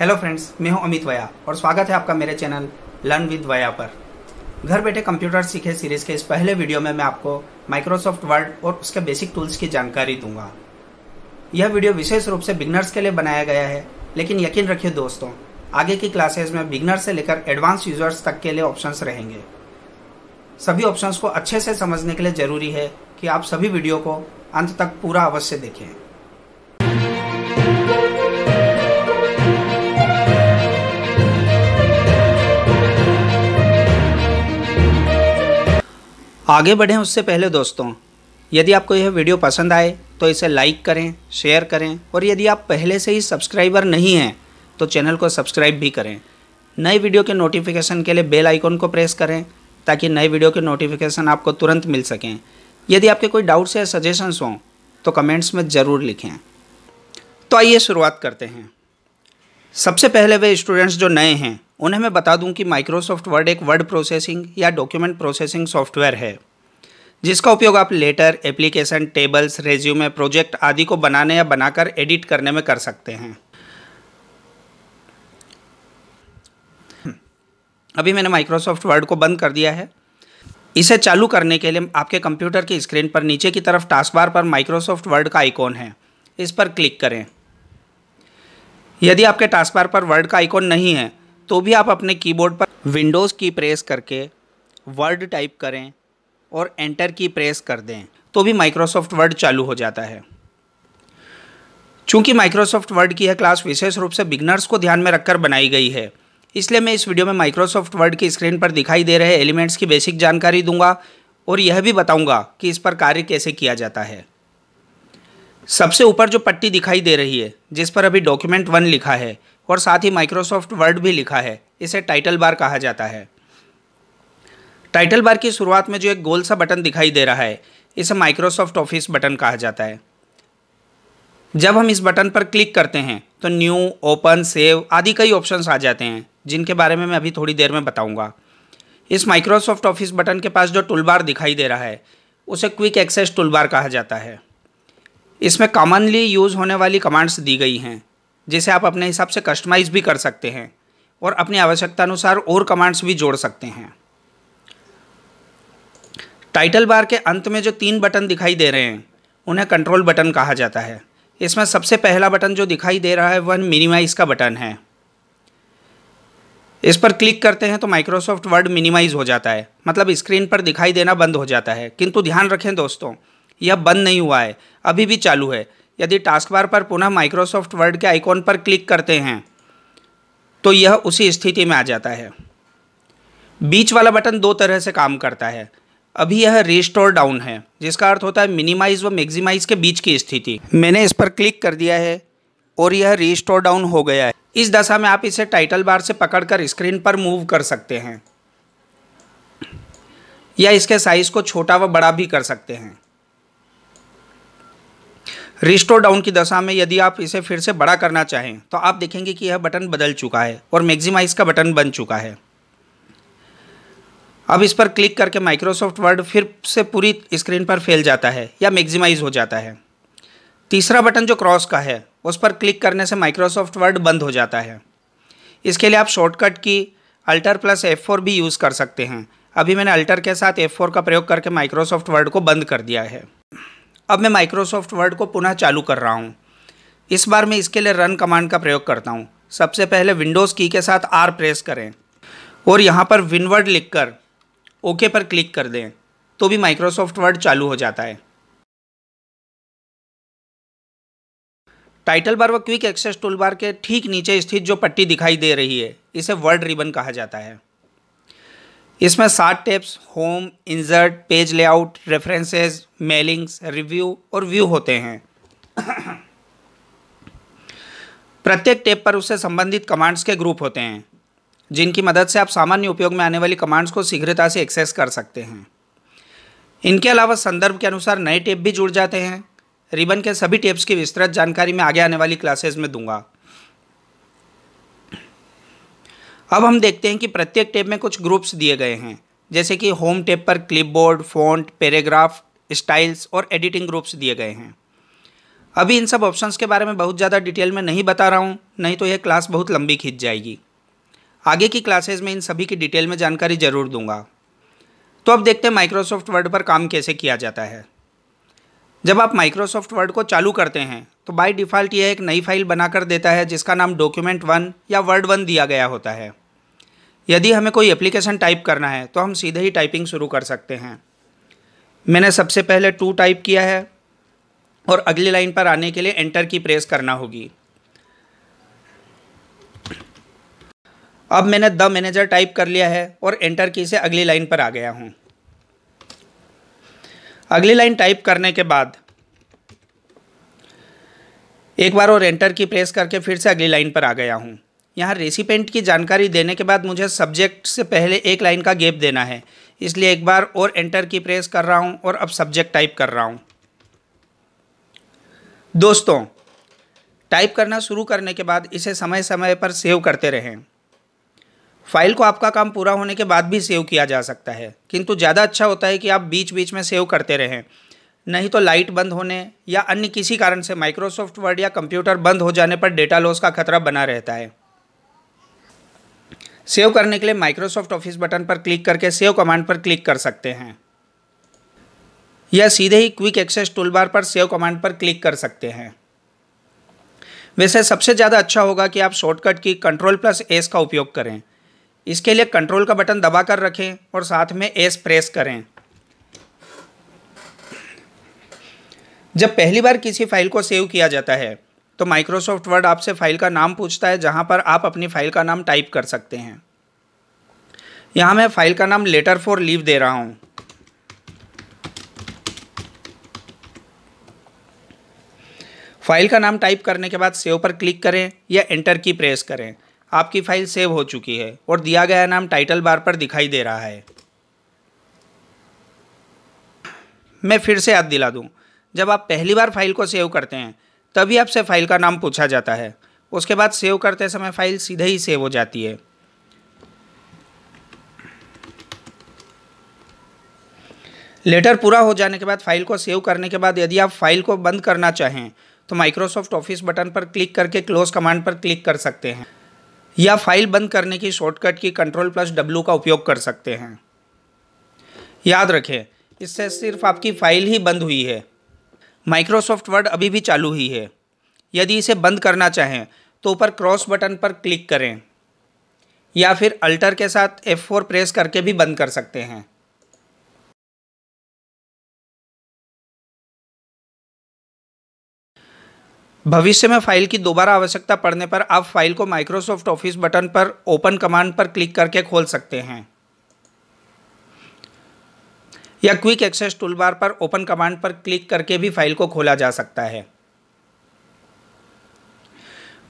hello friends मैं हूं अमित वया और स्वागत है आपका मेरे चैनल लर्न विद वया पर घर बैठे कंप्यूटर सीखे सीरीज के इस पहले वीडियो में मैं आपको माइक्रोसॉफ्ट वर्ड और उसके बेसिक टूल्स की जानकारी दूंगा यह वीडियो विशेष रूप से बिगनर्स के लिए बनाया गया है लेकिन यकीन रखिए दोस्तों आगे की क्लासेज में बिगनर से लेकर एडवांस यूजर्स तक के लिए ऑप्शन रहेंगे सभी ऑप्शन को अच्छे से समझने के लिए जरूरी है कि आप सभी वीडियो को अंत तक पूरा अवश्य देखें आगे बढ़ें उससे पहले दोस्तों यदि आपको यह वीडियो पसंद आए तो इसे लाइक करें शेयर करें और यदि आप पहले से ही सब्सक्राइबर नहीं हैं तो चैनल को सब्सक्राइब भी करें नए वीडियो के नोटिफिकेशन के लिए बेल आइकॉन को प्रेस करें ताकि नए वीडियो के नोटिफिकेशन आपको तुरंत मिल सकें यदि आपके कोई डाउट्स या सजेशंस हों तो कमेंट्स में ज़रूर लिखें तो आइए शुरुआत करते हैं सबसे पहले वे स्टूडेंट्स जो नए हैं उन्हें मैं बता दूं कि माइक्रोसॉफ्ट वर्ड एक वर्ड प्रोसेसिंग या डॉक्यूमेंट प्रोसेसिंग सॉफ्टवेयर है जिसका उपयोग आप letter application tables resume project आदि को बनाने या बनाकर एडिट करने में कर सकते हैं अभी मैंने माइक्रोसॉफ्ट वर्ड को बंद कर दिया है इसे चालू करने के लिए आपके कंप्यूटर की स्क्रीन पर नीचे की तरफ टास्क बार पर माइक्रोसॉफ्ट वर्ड का आइकॉन है इस पर क्लिक करें यदि आपके टास्क बार पर वर्ड का आइकॉन नहीं है तो भी आप अपने कीबोर्ड पर विंडोज़ की प्रेस करके वर्ड टाइप करें और एंटर की प्रेस कर दें तो भी माइक्रोसॉफ्ट वर्ड चालू हो जाता है चूँकि माइक्रोसॉफ्ट वर्ड की यह क्लास विशेष रूप से बिगनर्स को ध्यान में रखकर बनाई गई है इसलिए मैं इस वीडियो में माइक्रोसॉफ्ट वर्ड की स्क्रीन पर दिखाई दे रहे एलिमेंट्स की बेसिक जानकारी दूंगा और यह भी बताऊंगा कि इस पर कार्य कैसे किया जाता है सबसे ऊपर जो पट्टी दिखाई दे रही है जिस पर अभी डॉक्यूमेंट वन लिखा है और साथ ही माइक्रोसॉफ्ट वर्ड भी लिखा है इसे टाइटल बार कहा जाता है टाइटल बार की शुरुआत में जो एक गोल सा बटन दिखाई दे रहा है इसे माइक्रोसॉफ्ट ऑफिस बटन कहा जाता है जब हम इस बटन पर क्लिक करते हैं तो न्यू ओपन सेव आदि कई ऑप्शंस आ जाते हैं जिनके बारे में मैं अभी थोड़ी देर में बताऊंगा इस माइक्रोसॉफ्ट ऑफिस बटन के पास जो टुलबार बार दिखाई दे रहा है उसे क्विक एक्सेस टुलबार कहा जाता है इसमें कॉमनली यूज़ होने वाली कमांड्स दी गई हैं जिसे आप अपने हिसाब से कस्टमाइज़ भी कर सकते हैं और अपनी आवश्यकता अनुसार और कमांड्स भी जोड़ सकते हैं टाइटल बार के अंत में जो तीन बटन दिखाई दे रहे हैं उन्हें कंट्रोल बटन कहा जाता है इसमें सबसे पहला बटन जो दिखाई दे रहा है वह मिनिमाइज़ का बटन है इस पर क्लिक करते हैं तो माइक्रोसॉफ्ट वर्ड मिनिमाइज़ हो जाता है मतलब स्क्रीन पर दिखाई देना बंद हो जाता है किंतु ध्यान रखें दोस्तों यह बंद नहीं हुआ है अभी भी चालू है यदि टास्क बार पर पुनः माइक्रोसॉफ्ट वर्ड के आइकॉन पर क्लिक करते हैं तो यह उसी स्थिति में आ जाता है बीच वाला बटन दो तरह से काम करता है अभी यह रिस्टोर डाउन है जिसका अर्थ होता है मिनिमाइज व मैक्सिमाइज के बीच की स्थिति मैंने इस पर क्लिक कर दिया है और यह रिस्टोर डाउन हो गया है इस दशा में आप इसे टाइटल बार से पकड़कर स्क्रीन पर मूव कर सकते हैं या इसके साइज़ को छोटा व बड़ा भी कर सकते हैं रिस्टोर डाउन की दशा में यदि आप इसे फिर से बड़ा करना चाहें तो आप देखेंगे कि यह बटन बदल चुका है और मैक्सिमाइज का बटन बन चुका है अब इस पर क्लिक करके माइक्रोसॉफ्ट वर्ड फिर से पूरी स्क्रीन पर फैल जाता है या मैक्सिमाइज हो जाता है तीसरा बटन जो क्रॉस का है उस पर क्लिक करने से माइक्रोसॉफ्ट वर्ड बंद हो जाता है इसके लिए आप शॉर्टकट की अल्टर प्लस एफ भी यूज़ कर सकते हैं अभी मैंने अल्टर के साथ एफ का प्रयोग करके माइक्रोसॉफ्ट वर्ड को बंद कर दिया है अब मैं माइक्रोसॉफ्ट वर्ड को पुनः चालू कर रहा हूँ इस बार मैं इसके लिए रन कमांड का प्रयोग करता हूँ सबसे पहले विंडोज़ की के साथ आर प्रेस करें और यहाँ पर विनवर्ड लिखकर ओके पर क्लिक कर दें तो भी माइक्रोसॉफ्ट वर्ड चालू हो जाता है टाइटल बार व क्विक एक्सेस टूल बार के ठीक नीचे स्थित जो पट्टी दिखाई दे रही है इसे वर्ड रिबन कहा जाता है इसमें सात tabs home insert page layout references mailings review और व्यू होते हैं प्रत्येक टेप पर उससे संबंधित कमांड्स के ग्रुप होते हैं जिनकी मदद से आप सामान्य उपयोग में आने वाली कमांड्स को शीघ्रता से एक्सेस कर सकते हैं इनके अलावा संदर्भ के अनुसार नए टेप भी जुड़ जाते हैं रिबन के सभी टेप्स की विस्तृत जानकारी मैं आगे आने वाली क्लासेस में दूंगा अब हम देखते हैं कि प्रत्येक टेप में कुछ ग्रुप्स दिए गए हैं जैसे कि होम टेप पर क्लिपबोर्ड फॉन्ट पैराग्राफ स्टाइल्स और एडिटिंग ग्रुप्स दिए गए हैं अभी इन सब ऑप्शंस के बारे में बहुत ज़्यादा डिटेल में नहीं बता रहा हूँ नहीं तो यह क्लास बहुत लंबी खींच जाएगी आगे की क्लासेज में इन सभी की डिटेल में जानकारी ज़रूर दूंगा तो अब देखते हैं माइक्रोसॉफ्ट वर्ड पर काम कैसे किया जाता है जब आप माइक्रोसॉफ्ट वर्ड को चालू करते हैं तो बाय डिफ़ॉल्ट यह एक नई फाइल बनाकर देता है जिसका नाम डॉक्यूमेंट वन या वर्ड वन दिया गया होता है यदि हमें कोई एप्लीकेशन टाइप करना है तो हम सीधे ही टाइपिंग शुरू कर सकते हैं मैंने सबसे पहले टू टाइप किया है और अगली लाइन पर आने के लिए एंटर की प्रेस करना होगी अब मैंने द मैनेजर टाइप कर लिया है और एंटर की से अगली लाइन पर आ गया हूँ अगली लाइन टाइप करने के बाद एक बार और एंटर की प्रेस करके फिर से अगली लाइन पर आ गया हूँ यहाँ रेसिपेंट की जानकारी देने के बाद मुझे सब्जेक्ट से पहले एक लाइन का गेप देना है इसलिए एक बार और एंटर की प्रेस कर रहा हूँ और अब सब्जेक्ट टाइप कर रहा हूँ दोस्तों टाइप करना शुरू करने के बाद इसे समय समय पर सेव करते रहें फाइल को आपका काम पूरा होने के बाद भी सेव किया जा सकता है किंतु ज़्यादा अच्छा होता है कि आप बीच बीच में सेव करते रहें नहीं तो लाइट बंद होने या अन्य किसी कारण से माइक्रोसॉफ्ट वर्ड या कंप्यूटर बंद हो जाने पर डेटा लॉस का खतरा बना रहता है सेव करने के लिए माइक्रोसॉफ्ट ऑफिस बटन पर क्लिक करके सेव कमांड पर क्लिक कर सकते हैं या सीधे ही क्विक एक्सेस टूलबार पर सेव कमांड पर क्लिक कर सकते हैं वैसे सबसे ज़्यादा अच्छा होगा कि आप शॉर्टकट की कंट्रोल प्लस एस का उपयोग करें इसके लिए कंट्रोल का बटन दबाकर रखें और साथ में एस प्रेस करें जब पहली बार किसी फाइल को सेव किया जाता है तो माइक्रोसॉफ्ट वर्ड आपसे फाइल का नाम पूछता है जहाँ पर आप अपनी फाइल का नाम टाइप कर सकते हैं यहाँ मैं फाइल का नाम लेटर फॉर लीव दे रहा हूँ फाइल का नाम टाइप करने के बाद सेव पर क्लिक करें या एंटर की प्रेस करें आपकी फाइल सेव हो चुकी है और दिया गया नाम टाइटल बार पर दिखाई दे रहा है मैं फिर से याद दिला दूँ जब आप पहली बार फाइल को सेव करते हैं तभी आपसे फाइल का नाम पूछा जाता है उसके बाद सेव करते समय फाइल सीधे ही सेव हो जाती है लेटर पूरा हो जाने के बाद फाइल को सेव करने के बाद यदि आप फाइल को बंद करना चाहें तो माइक्रोसॉफ्ट ऑफिस बटन पर क्लिक करके क्लोज कमांड पर क्लिक कर सकते हैं या फाइल बंद करने की शॉर्टकट की कंट्रोल प्लस डब्लू का उपयोग कर सकते हैं याद रखें इससे सिर्फ आपकी फाइल ही बंद हुई है माइक्रोसॉफ्ट वर्ड अभी भी चालू ही है यदि इसे बंद करना चाहें तो ऊपर क्रॉस बटन पर क्लिक करें या फिर अल्टर के साथ F4 प्रेस करके भी बंद कर सकते हैं भविष्य में फाइल की दोबारा आवश्यकता पड़ने पर आप फाइल को माइक्रोसॉफ्ट ऑफिस बटन पर ओपन कमांड पर क्लिक करके खोल सकते हैं या क्विक एक्सेस टूलबार पर ओपन कमांड पर क्लिक करके भी फाइल को खोला जा सकता है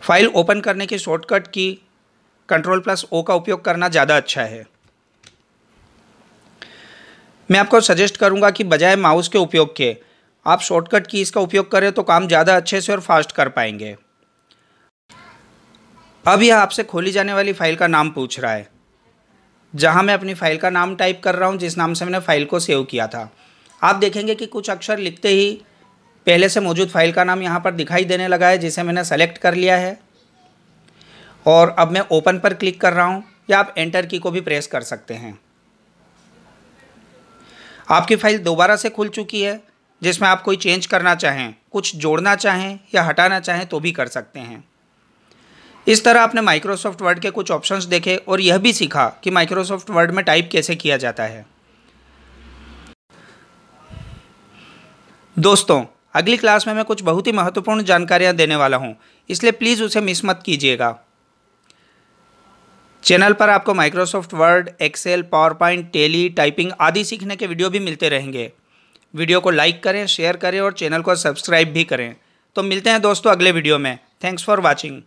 फाइल ओपन करने के शॉर्टकट की कंट्रोल प्लस ओ का उपयोग करना ज़्यादा अच्छा है मैं आपको सजेस्ट करूंगा कि बजाय माउस के उपयोग के आप शॉर्टकट की इसका उपयोग करें तो काम ज़्यादा अच्छे से और फास्ट कर पाएंगे अब यह आपसे खोली जाने वाली फाइल का नाम पूछ रहा है जहाँ मैं अपनी फ़ाइल का नाम टाइप कर रहा हूँ जिस नाम से मैंने फ़ाइल को सेव किया था आप देखेंगे कि कुछ अक्षर लिखते ही पहले से मौजूद फ़ाइल का नाम यहाँ पर दिखाई देने लगा है जिसे मैंने सेलेक्ट कर लिया है और अब मैं ओपन पर क्लिक कर रहा हूँ या आप एंटर की को भी प्रेस कर सकते हैं आपकी फ़ाइल दोबारा से खुल चुकी है जिसमें आप कोई चेंज करना चाहें कुछ जोड़ना चाहें या हटाना चाहें तो भी कर सकते हैं इस तरह आपने माइक्रोसॉफ्ट वर्ड के कुछ ऑप्शंस देखे और यह भी सीखा कि माइक्रोसॉफ्ट वर्ड में टाइप कैसे किया जाता है दोस्तों अगली क्लास में मैं कुछ बहुत ही महत्वपूर्ण जानकारियां देने वाला हूं इसलिए प्लीज़ उसे मिस मत कीजिएगा चैनल पर आपको Microsoft Word Excel PowerPoint Tally typing आदि सीखने के वीडियो भी मिलते रहेंगे वीडियो को लाइक करें शेयर करें और चैनल को सब्सक्राइब भी करें तो मिलते हैं दोस्तों अगले वीडियो में थैंक्स फॉर वॉचिंग